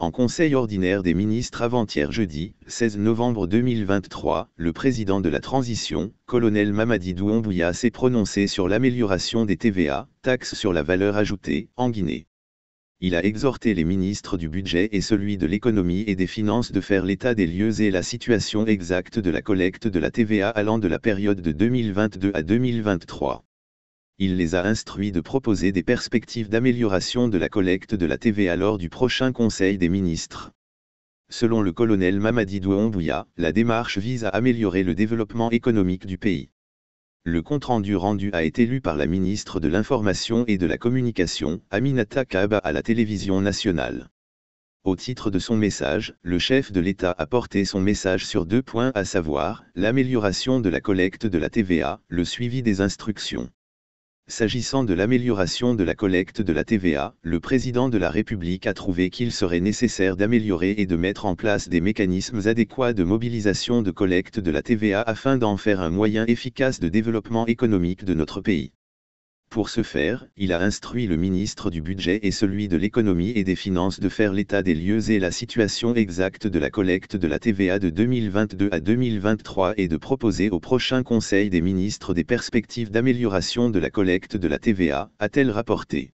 en Conseil ordinaire des ministres avant-hier jeudi, 16 novembre 2023, le président de la transition, colonel Mamadi Doumbouya s'est prononcé sur l'amélioration des TVA, taxes sur la valeur ajoutée, en Guinée. Il a exhorté les ministres du budget et celui de l'économie et des finances de faire l'état des lieux et la situation exacte de la collecte de la TVA allant de la période de 2022 à 2023 il les a instruits de proposer des perspectives d'amélioration de la collecte de la TVA lors du prochain Conseil des ministres. Selon le colonel Mamadi Douombouya, la démarche vise à améliorer le développement économique du pays. Le compte-rendu rendu a été lu par la ministre de l'Information et de la Communication, Aminata Kaba à la télévision nationale. Au titre de son message, le chef de l'État a porté son message sur deux points à savoir, l'amélioration de la collecte de la TVA, le suivi des instructions. S'agissant de l'amélioration de la collecte de la TVA, le président de la République a trouvé qu'il serait nécessaire d'améliorer et de mettre en place des mécanismes adéquats de mobilisation de collecte de la TVA afin d'en faire un moyen efficace de développement économique de notre pays. Pour ce faire, il a instruit le ministre du Budget et celui de l'Économie et des Finances de faire l'état des lieux et la situation exacte de la collecte de la TVA de 2022 à 2023 et de proposer au prochain Conseil des ministres des perspectives d'amélioration de la collecte de la TVA, a-t-elle rapporté.